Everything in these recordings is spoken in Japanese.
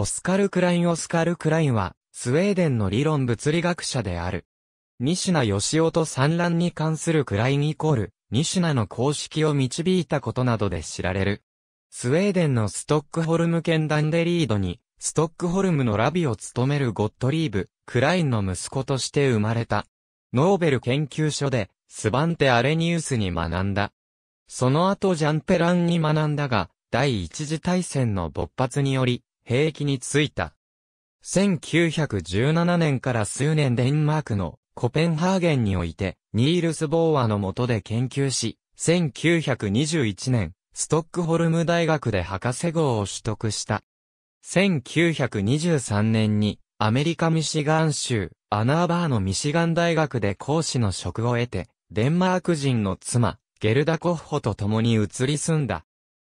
オスカル・クラインオスカル・クラインは、スウェーデンの理論物理学者である。ナ・ヨ義オと産卵に関するクラインイコール、シナの公式を導いたことなどで知られる。スウェーデンのストックホルム県ダンデリードに、ストックホルムのラビを務めるゴットリーブ、クラインの息子として生まれた。ノーベル研究所で、スバンテ・アレニウスに学んだ。その後ジャンペランに学んだが、第一次大戦の勃発により、兵役に就いた。1917年から数年デンマークのコペンハーゲンにおいて、ニールス・ボーアの下で研究し、1921年、ストックホルム大学で博士号を取得した。1923年に、アメリカ・ミシガン州、アナーバーのミシガン大学で講師の職を得て、デンマーク人の妻、ゲルダ・コッホと共に移り住んだ。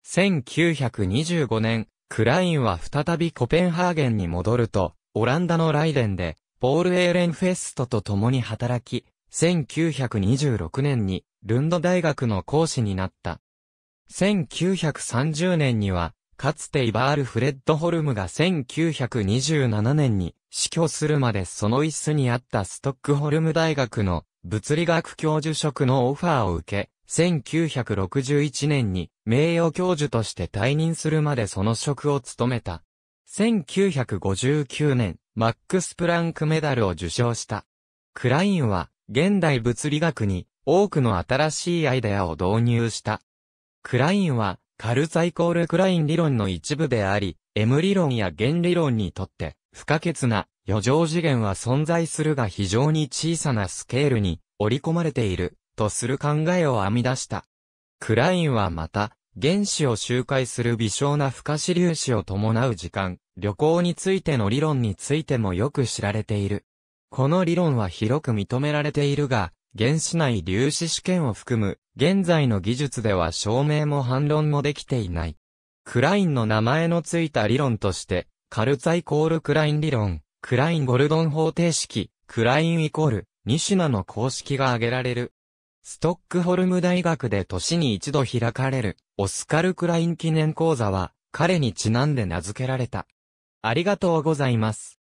1925年、クラインは再びコペンハーゲンに戻ると、オランダのライデンで、ポール・エーレンフェストと共に働き、1926年に、ルンド大学の講師になった。1930年には、かつてイバール・フレッド・ホルムが1927年に死去するまでその椅子にあったストックホルム大学の物理学教授職のオファーを受け、1961年に名誉教授として退任するまでその職を務めた。1959年、マックス・プランクメダルを受賞した。クラインは、現代物理学に多くの新しいアイデアを導入した。クラインは、カルツイコールクライン理論の一部であり、M 理論や弦理論にとって不可欠な余剰次元は存在するが非常に小さなスケールに織り込まれているとする考えを編み出した。クラインはまた、原子を周回する微小な不可視粒子を伴う時間、旅行についての理論についてもよく知られている。この理論は広く認められているが、原子内粒子試験を含む、現在の技術では証明も反論もできていない。クラインの名前のついた理論として、カルツァイコールクライン理論、クラインゴルドン方程式、クラインイコール、西名の公式が挙げられる。ストックホルム大学で年に一度開かれる、オスカル・クライン記念講座は、彼にちなんで名付けられた。ありがとうございます。